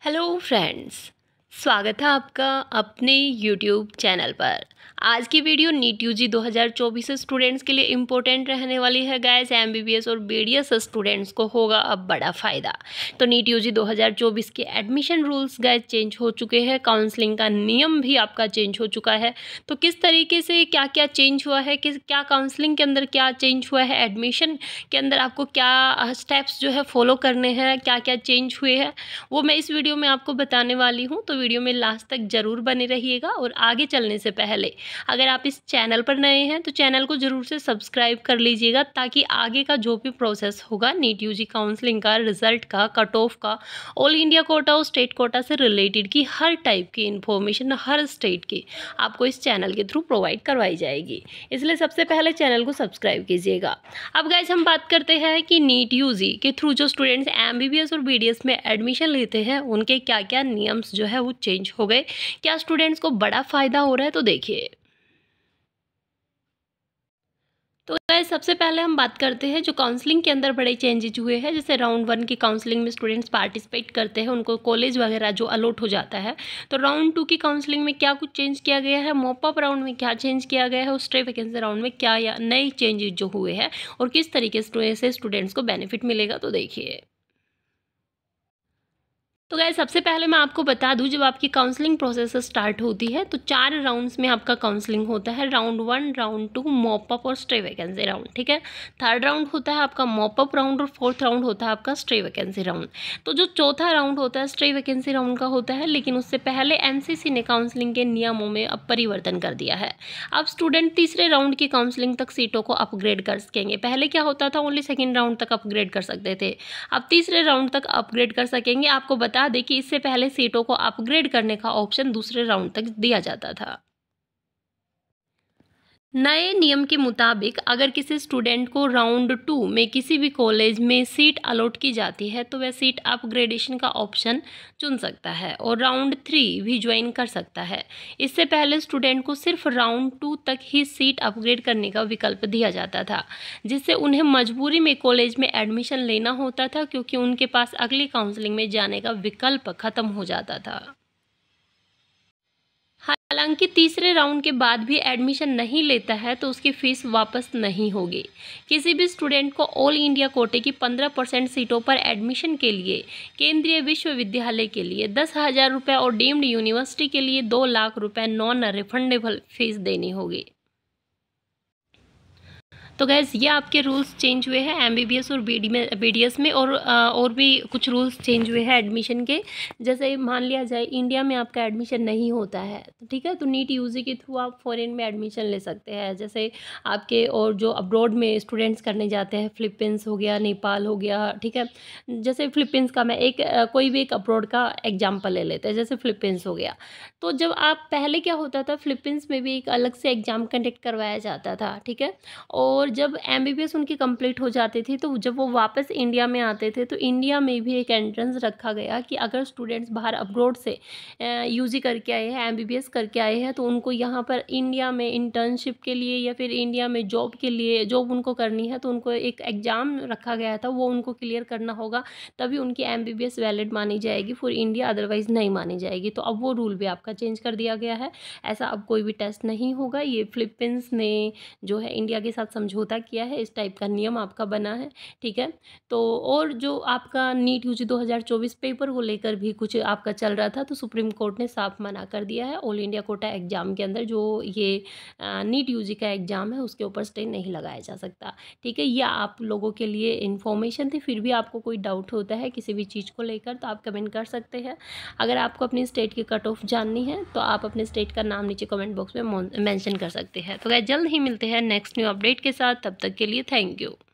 Hello friends, स्वागत है आपका अपने YouTube चैनल पर आज की वीडियो नीट यू जी दो स्टूडेंट्स के लिए इम्पोर्टेंट रहने वाली है गैस एम और बी स्टूडेंट्स को होगा अब बड़ा फ़ायदा तो नीट यू जी दो के एडमिशन रूल्स गैस चेंज हो चुके हैं काउंसलिंग का नियम भी आपका चेंज हो चुका है तो किस तरीके से क्या क्या चेंज हुआ है किस क्या काउंसलिंग के अंदर क्या चेंज हुआ है एडमिशन के अंदर आपको क्या स्टेप्स जो है फॉलो करने हैं क्या क्या चेंज हुए हैं वो मैं इस वीडियो में आपको बताने वाली हूँ तो वीडियो में लास्ट तक ज़रूर बने रहिएगा और आगे चलने से पहले अगर आप इस चैनल पर नए हैं तो चैनल को ज़रूर से सब्सक्राइब कर लीजिएगा ताकि आगे का जो भी प्रोसेस होगा नीट यू काउंसलिंग का रिजल्ट का कट ऑफ का ऑल इंडिया कोटा और स्टेट कोटा से रिलेटेड की हर टाइप की इन्फॉर्मेशन हर स्टेट की आपको इस चैनल के थ्रू प्रोवाइड करवाई जाएगी इसलिए सबसे पहले चैनल को सब्सक्राइब कीजिएगा अब गाइज हम बात करते हैं कि नीट यू के थ्रू जो स्टूडेंट्स एम और बी में एडमिशन लेते हैं उनके क्या क्या नियम्स जो है वो चेंज हो गए क्या स्टूडेंट्स को बड़ा फ़ायदा हो रहा है तो देखिए तो गए सबसे पहले हम बात करते हैं जो काउंसलिंग के अंदर बड़े चेंजेज हुए हैं जैसे राउंड वन की काउंसलिंग में स्टूडेंट्स पार्टिसिपेट करते हैं उनको कॉलेज वगैरह जो अलॉट हो जाता है तो राउंड टू की काउंसलिंग में क्या कुछ चेंज किया गया है मॉपअप राउंड में क्या चेंज किया गया है और स्ट्रे वैकेंसी राउंड में क्या नए चेंजेज जो हुए हैं और किस तरीके से स्टूडेंट्स को बेनिफिट मिलेगा तो देखिए तो गए सबसे पहले मैं आपको बता दूं जब आपकी काउंसलिंग प्रोसेस स्टार्ट होती है तो चार राउंड्स में आपका काउंसलिंग होता है round one round two mop up और स्ट्रे वैकेंसी राउंड ठीक है थर्ड राउंड होता है आपका मॉपअप राउंड और फोर्थ राउंड होता है आपका स्ट्रे वैकेंसी राउंड तो जो चौथा राउंड होता है स्ट्रे वैकेंसी राउंड का होता है लेकिन उससे पहले एन ने काउंसलिंग के नियमों में अब परिवर्तन कर दिया है अब स्टूडेंट तीसरे राउंड की काउंसलिंग तक सीटों को अपग्रेड कर सकेंगे पहले क्या होता था ओनली सेकेंड राउंड तक अपग्रेड कर सकते थे अब तीसरे राउंड तक अपग्रेड कर सकेंगे आपको बता बता दें कि इससे पहले सीटों को अपग्रेड करने का ऑप्शन दूसरे राउंड तक दिया जाता था नए नियम के मुताबिक अगर किसी स्टूडेंट को राउंड टू में किसी भी कॉलेज में सीट अलॉट की जाती है तो वह सीट अपग्रेडेशन का ऑप्शन चुन सकता है और राउंड थ्री भी ज्वाइन कर सकता है इससे पहले स्टूडेंट को सिर्फ राउंड टू तक ही सीट अपग्रेड करने का विकल्प दिया जाता था जिससे उन्हें मजबूरी में कॉलेज में एडमिशन लेना होता था क्योंकि उनके पास अगली काउंसलिंग में जाने का विकल्प खत्म हो जाता था हालांकि तीसरे राउंड के बाद भी एडमिशन नहीं लेता है तो उसकी फ़ीस वापस नहीं होगी किसी भी स्टूडेंट को ऑल इंडिया कोटे की पंद्रह परसेंट सीटों पर एडमिशन के लिए केंद्रीय विश्वविद्यालय के लिए दस हज़ार रुपये और डीम्ड यूनिवर्सिटी के लिए दो लाख रुपये नॉन रिफंडेबल फीस देनी होगी तो गैस ये आपके रूल्स चेंज हुए हैं एमबीबीएस और बी में में और आ, और भी कुछ रूल्स चेंज हुए हैं एडमिशन के जैसे मान लिया जाए इंडिया में आपका एडमिशन नहीं होता है तो ठीक है तो नीट यू के थ्रू आप फ़ॉरन में एडमिशन ले सकते हैं जैसे आपके और जो अब्रॉड में स्टूडेंट्स करने जाते हैं फिलिपींस हो गया नेपाल हो गया ठीक है जैसे फिलिपींस का मैं एक कोई भी एक अब्रॉड का एग्जाम्पल ले लेते हैं जैसे फिलिपींस हो गया तो जब आप पहले क्या होता था फिलिपींस में भी एक अलग से एग्ज़ाम कंडक्ट करवाया जाता था ठीक है और और जब एम उनकी कंप्लीट हो जाती थी तो जब वो वापस इंडिया में आते थे तो इंडिया में भी एक एंट्रेंस रखा गया कि अगर स्टूडेंट्स बाहर अब्रोड से यू करके आए हैं एम करके आए हैं तो उनको यहाँ पर इंडिया में इंटर्नशिप के लिए या फिर इंडिया में जॉब के लिए जॉब उनको करनी है तो उनको एक एग्ज़ाम रखा गया था वो उनको क्लियर करना होगा तभी उनकी एम वैलिड मानी जाएगी फॉर इंडिया अदरवाइज़ नहीं मानी जाएगी तो अब वो रूल भी आपका चेंज कर दिया गया है ऐसा अब कोई भी टेस्ट नहीं होगा ये फिलिपींस ने जो है इंडिया के साथ समझौता समझौता किया है इस टाइप का नियम आपका बना है ठीक है तो और जो आपका नीट यू जी पेपर को लेकर भी कुछ आपका चल रहा था तो सुप्रीम कोर्ट ने साफ मना कर दिया है ऑल इंडिया कोटा एग्जाम के अंदर जो ये नीट यू का एग्जाम है उसके ऊपर स्टे नहीं लगाया जा सकता ठीक है यह आप लोगों के लिए इन्फॉर्मेशन थी फिर भी आपको कोई डाउट होता है किसी भी चीज़ को लेकर तो आप कमेंट कर सकते हैं अगर आपको अपनी स्टेट की कट ऑफ जाननी है तो आप अपने स्टेट का नाम नीचे कमेंट बॉक्स में मैंशन कर सकते हैं तो जल्द ही मिलते हैं नेक्स्ट न्यू अपडेट के साथ साथ तब तक के लिए थैंक यू